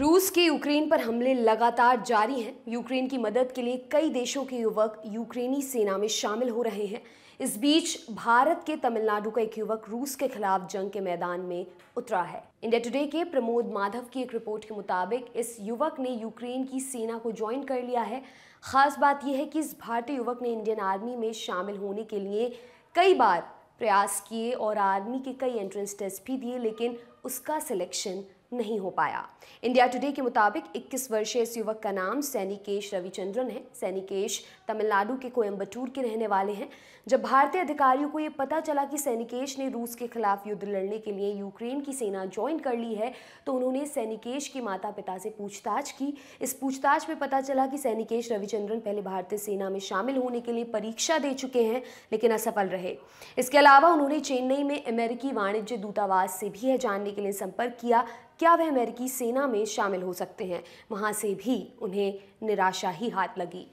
रूस के यूक्रेन पर हमले लगातार जारी हैं यूक्रेन की मदद के लिए कई देशों के युवक यूक्रेनी सेना में शामिल हो रहे हैं इस बीच भारत के तमिलनाडु का एक युवक रूस के खिलाफ जंग के मैदान में उतरा है इंडिया टुडे के प्रमोद माधव की एक रिपोर्ट के मुताबिक इस युवक ने यूक्रेन की सेना को ज्वाइन कर लिया है खास बात यह है कि इस भारतीय युवक ने इंडियन आर्मी में शामिल होने के लिए कई बार प्रयास किए और आर्मी के कई एंट्रेंस टेस्ट भी दिए लेकिन उसका सिलेक्शन नहीं हो पाया इंडिया टुडे के मुताबिक 21 वर्षीय इस युवक का नाम सैनिकेश रविचंद्रन है सैनिकेश तमिलनाडु के कोयम्बटूर के रहने वाले हैं जब भारतीय अधिकारियों को ये पता चला कि सैनिकेश ने रूस के खिलाफ युद्ध लड़ने के लिए यूक्रेन की सेना ज्वाइन कर ली है तो उन्होंने सैनिकेश के माता पिता से पूछताछ की इस पूछताछ में पता चला कि सैनिकेश रविचंद्रन पहले भारतीय सेना में शामिल होने के लिए परीक्षा दे चुके हैं लेकिन असफल रहे इसके अलावा उन्होंने चेन्नई में अमेरिकी वाणिज्य दूतावास से भी यह जानने के लिए संपर्क किया क्या वह अमेरिकी सेना में शामिल हो सकते हैं वहाँ से भी उन्हें निराशा ही हाथ लगी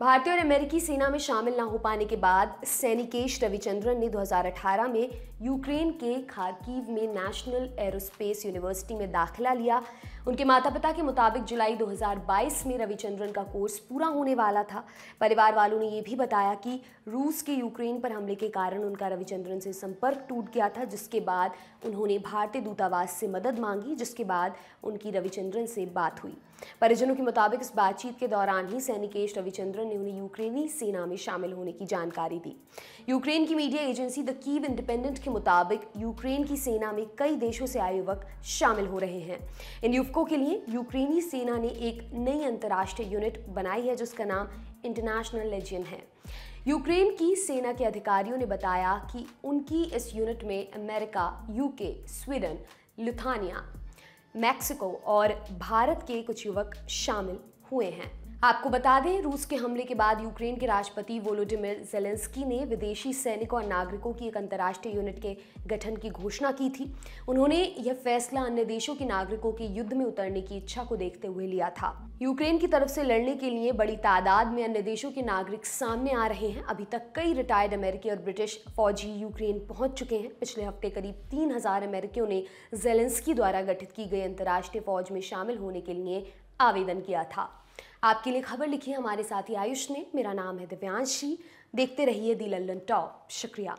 भारतीय और अमेरिकी सेना में शामिल न हो पाने के बाद सैनिकेश रविचंद्रन ने 2018 में यूक्रेन के खारकीव में नेशनल एरोस्पेस यूनिवर्सिटी में दाखिला लिया उनके माता पिता के मुताबिक जुलाई 2022 में रविचंद्रन का कोर्स पूरा होने वाला था परिवार वालों ने यह भी बताया कि रूस के यूक्रेन पर हमले के कारण उनका रविचंद्रन से संपर्क टूट गया था जिसके बाद उन्होंने भारतीय दूतावास से मदद मांगी जिसके बाद उनकी रविचंद्रन से बात हुई परिजनों के मुताबिक इस बातचीत के दौरान ही सैनिकेश रविचंद्रन ने उन्हें यूक्रेनी सेना में शामिल होने की जानकारी दी यूक्रेन की media agency the Kyiv Independent के मुताबिक यूक्रेन की सेना में कई देशों से आए युवक शामिल हो रहे हैं इन युवकों के लिए यूक्रेनी सेना ने एक नई अंतर्राष्ट्रीय यूनिट बनाई है जिसका नाम इंटरनेशनल लेजियन है यूक्रेन की सेना के अधिकारियों ने बताया कि उनकी इस यूनिट में America UK Sweden Lithuania Mexico और भारत के कुछ युवक शामिल हुए हैं आपको बता दें रूस के हमले के बाद यूक्रेन के राष्ट्रपति वोलोडिमिर जेलेंस्की ने विदेशी सैनिकों और नागरिकों की एक अंतर्राष्ट्रीय यूनिट के गठन की घोषणा की थी उन्होंने यह फैसला अन्य देशों के नागरिकों के युद्ध में उतरने की इच्छा को देखते हुए लिया था यूक्रेन की तरफ से लड़ने के लिए बड़ी तादाद में अन्य देशों के नागरिक सामने आ रहे हैं अभी तक कई रिटायर्ड अमेरिकी और ब्रिटिश फौजी यूक्रेन पहुंच चुके हैं पिछले हफ्ते करीब तीन हजार अमेरिकियों ने जेलेंस्की द्वारा गठित की गई अंतर्राष्ट्रीय फौज में शामिल होने के लिए आवेदन किया था आपके लिए खबर लिखी है हमारे साथी आयुष ने मेरा नाम है दिव्यांशी देखते रहिए दी लल्लन टॉप शुक्रिया